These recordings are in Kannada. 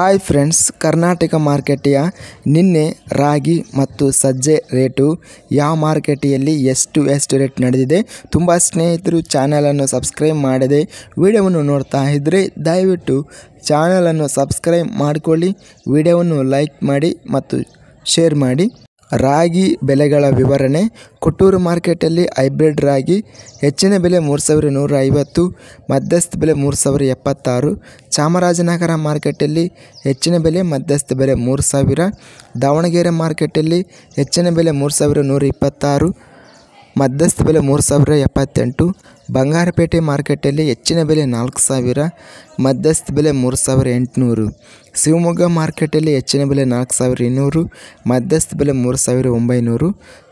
ಹಾಯ್ ಫ್ರೆಂಡ್ಸ್ ಕರ್ನಾಟಕ ಮಾರ್ಕೆಟಿಯ ನಿನ್ನೆ ರಾಗಿ ಮತ್ತು ಸಜ್ಜೆ ರೇಟು ಯಾವ ಮಾರ್ಕೆಟಿಯಲ್ಲಿ ಎಷ್ಟು ಎಷ್ಟು ರೇಟ್ ನಡೆದಿದೆ ತುಂಬ ಸ್ನೇಹಿತರು ಚಾನಲನ್ನು ಸಬ್ಸ್ಕ್ರೈಬ್ ಮಾಡದೆ ವಿಡಿಯೋವನ್ನು ನೋಡ್ತಾ ಇದ್ದರೆ ದಯವಿಟ್ಟು ಚಾನಲನ್ನು ಸಬ್ಸ್ಕ್ರೈಬ್ ಮಾಡಿಕೊಳ್ಳಿ ವಿಡಿಯೋವನ್ನು ಲೈಕ್ ಮಾಡಿ ಮತ್ತು ಶೇರ್ ಮಾಡಿ ರಾಗಿ ಬೆಲೆಗಳ ವಿವರಣೆ ಕೊಟ್ಟೂರು ಮಾರ್ಕೆಟಲ್ಲಿ ಹೈಬ್ರಿಡ್ ರಾಗಿ ಹೆಚ್ಚಿನ ಬೆಲೆ ಮೂರು ಸಾವಿರ ನೂರ ಐವತ್ತು ಮಧ್ಯಸ್ಥ ಬೆಲೆ ಮೂರು ಸಾವಿರ ಎಪ್ಪತ್ತಾರು ಚಾಮರಾಜನಗರ ಮಾರ್ಕೆಟಲ್ಲಿ ಹೆಚ್ಚಿನ ಬೆಲೆ ಮಧ್ಯಸ್ಥ ಬೆಲೆ ಮೂರು ಸಾವಿರ ದಾವಣಗೆರೆ ಮಾರ್ಕೆಟಲ್ಲಿ ಹೆಚ್ಚಿನ ಬೆಲೆ ಮೂರು ಸಾವಿರ ನೂರ ಇಪ್ಪತ್ತಾರು ಮಧ್ಯಸ್ಥ ಬೆಲೆ ಮೂರು ಸಾವಿರ ಎಪ್ಪತ್ತೆಂಟು ಬಂಗಾರಪೇಟೆ ಮಾರ್ಕೆಟಲ್ಲಿ ಹೆಚ್ಚಿನ ಬೆಲೆ ನಾಲ್ಕು ಸಾವಿರ ಮಧ್ಯಸ್ಥ ಬೆಲೆ ಮೂರು ಸಾವಿರ ಎಂಟುನೂರು ಶಿವಮೊಗ್ಗ ಮಾರ್ಕೆಟಲ್ಲಿ ಹೆಚ್ಚಿನ ಬೆಲೆ ನಾಲ್ಕು ಸಾವಿರ ಇನ್ನೂರು ಮಧ್ಯಸ್ಥ ಬೆಲೆ ಮೂರು ಸಾವಿರ ಒಂಬೈನೂರು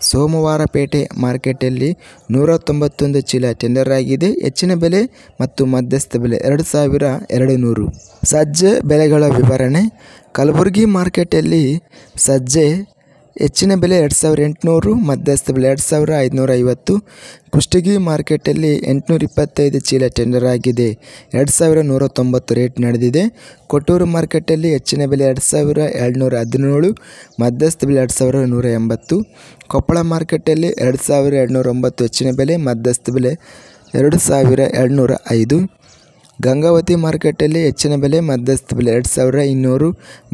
ಸೋಮವಾರಪೇಟೆ ಮಾರ್ಕೆಟಲ್ಲಿ ನೂರ ತೊಂಬತ್ತೊಂದು ಚೀಲ ಟೆಂಡರ್ ಆಗಿದೆ ಹೆಚ್ಚಿನ ಬೆಲೆ ಮತ್ತು ಮಧ್ಯಸ್ಥ ಬೆಲೆ ಎರಡು ಸಾವಿರ ಎರಡು ನೂರು ಸಜ್ಜೆ ಬೆಲೆಗಳ ವಿವರಣೆ ಕಲಬುರಗಿ ಮಾರ್ಕೆಟಲ್ಲಿ ಸಜ್ಜೆ ಹೆಚ್ಚಿನ ಬೆಲೆ ಎರಡು ಸಾವಿರ ಎಂಟುನೂರು ಮಧ್ಯಸ್ಥ ಬೆಲೆ ಎರಡು ಸಾವಿರ ಐದುನೂರ ಐವತ್ತು ಕುಷ್ಟಗಿ ಮಾರ್ಕೆಟಲ್ಲಿ ಎಂಟುನೂರ ಇಪ್ಪತ್ತೈದು ಚೀಲ ಟೆಂಡರ್ ಆಗಿದೆ ಎರಡು ಸಾವಿರ ನೂರ ತೊಂಬತ್ತು ರೇಟ್ ನಡೆದಿದೆ ಕೊಟ್ಟೂರು ಮಾರ್ಕೆಟಲ್ಲಿ ಹೆಚ್ಚಿನ ಬೆಲೆ ಎರಡು ಸಾವಿರ ಎರಡುನೂರ ಹದಿನೇಳು ಮಧ್ಯಸ್ಥ ಬೆಲೆ ಎರಡು ಸಾವಿರ ನೂರ ಎಂಬತ್ತು ಕೊಪ್ಪಳ ಮಾರ್ಕೆಟಲ್ಲಿ ಎರಡು ಸಾವಿರ ಎರಡುನೂರ ಒಂಬತ್ತು ಹೆಚ್ಚಿನ ಬೆಲೆ ಮಧ್ಯಸ್ಥ ಬೆಲೆ ಎರಡು ಸಾವಿರ ಎರಡುನೂರ ಐದು ಗಂಗಾವತಿ ಮಾರ್ಕೆಟಲ್ಲಿ ಹೆಚ್ಚಿನ ಬೆಲೆ ಮಧ್ಯಸ್ಥ ಬೆಲೆ ಎರಡು ಸಾವಿರ ಇನ್ನೂರು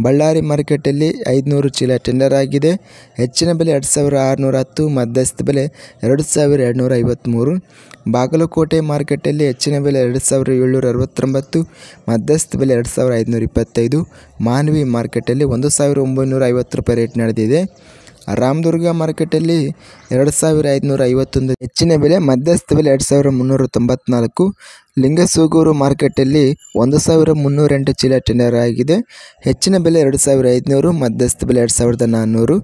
ಬಳ್ಳಾರಿ ಮಾರ್ಕೆಟಲ್ಲಿ ಐದುನೂರು ಚೀಲ ಟೆಂಡರ್ ಆಗಿದೆ ಹೆಚ್ಚಿನ ಬೆಲೆ ಎರಡು ಸಾವಿರ ಆರುನೂರ ಹತ್ತು ಮಧ್ಯಸ್ಥ ಬೆಲೆ ಎರಡು ಸಾವಿರ ಎರಡುನೂರ ಐವತ್ತ್ಮೂರು ಬಾಗಲಕೋಟೆ ಮಾರ್ಕೆಟಲ್ಲಿ ಹೆಚ್ಚಿನ ಬೆಲೆ ಎರಡು ಸಾವಿರ ಏಳ್ನೂರ ಅರವತ್ತೊಂಬತ್ತು ಮಧ್ಯಸ್ಥ ಬೆಲೆ ಎರಡು ಸಾವಿರ ಐದುನೂರ ಇಪ್ಪತ್ತೈದು ಮಾನವಿ ಮಾರ್ಕೆಟಲ್ಲಿ ಒಂದು ಸಾವಿರ ಒಂಬೈನೂರ ಐವತ್ತು ರೂಪಾಯಿ ರೇಟ್ ನಡೆದಿದೆ ರಾಮದುರ್ಗ ಮಾರ್ಕೆಟಲ್ಲಿ ಎರಡು ಸಾವಿರ ಐದುನೂರ ಐವತ್ತೊಂದು ಹೆಚ್ಚಿನ ಬೆಲೆ ಮಧ್ಯಸ್ಥ ಬೆಲೆ ಎರಡು ಸಾವಿರ ಮುನ್ನೂರ ತೊಂಬತ್ತ್ನಾಲ್ಕು ಲಿಂಗಸೂಗೂರು ಮಾರ್ಕೆಟಲ್ಲಿ ಒಂದು ಸಾವಿರ ಮುನ್ನೂರೆಂಟು ಚೀಲ ಟೆಂಡರ್ ಆಗಿದೆ ಹೆಚ್ಚಿನ ಬೆಲೆ ಎರಡು ಸಾವಿರ ಐದುನೂರು ಮಧ್ಯಸ್ಥ ಬೆಲೆ ಎರಡು ಸಾವಿರದ ನಾನ್ನೂರು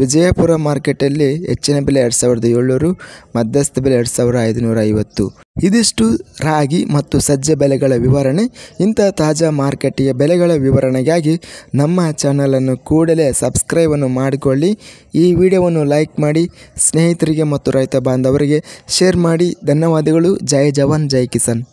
ವಿಜಯಪುರ ಮಾರ್ಕೆಟಲ್ಲಿ ಹೆಚ್ಚಿನ ಬೆಲೆ ಎರಡು ಸಾವಿರದ ಏಳ್ನೂರು ಮಧ್ಯಸ್ಥ ಬೆಲೆ ಎರಡು ಸಾವಿರ ಐದುನೂರ ಐವತ್ತು ಇದಿಷ್ಟು ರಾಗಿ ಮತ್ತು ಸಜ್ಜೆ ಬೆಲೆಗಳ ವಿವರಣೆ ಇಂಥ ತಾಜಾ ಮಾರ್ಕೆಟಿಯ ಬೆಲೆಗಳ ವಿವರಣೆಗಾಗಿ ನಮ್ಮ ಚಾನಲನ್ನು ಕೂಡಲೇ ಸಬ್ಸ್ಕ್ರೈಬನ್ನು ಮಾಡಿಕೊಳ್ಳಿ ಈ ವಿಡಿಯೋವನ್ನು ಲೈಕ್ ಮಾಡಿ ಸ್ನೇಹಿತರಿಗೆ ಮತ್ತು ರೈತ ಬಾಂಧವರಿಗೆ ಶೇರ್ ಮಾಡಿ ಧನ್ಯವಾದಗಳು ಜೈ ಜವಾನ್ ಜೈ ಕಿಸಾನ್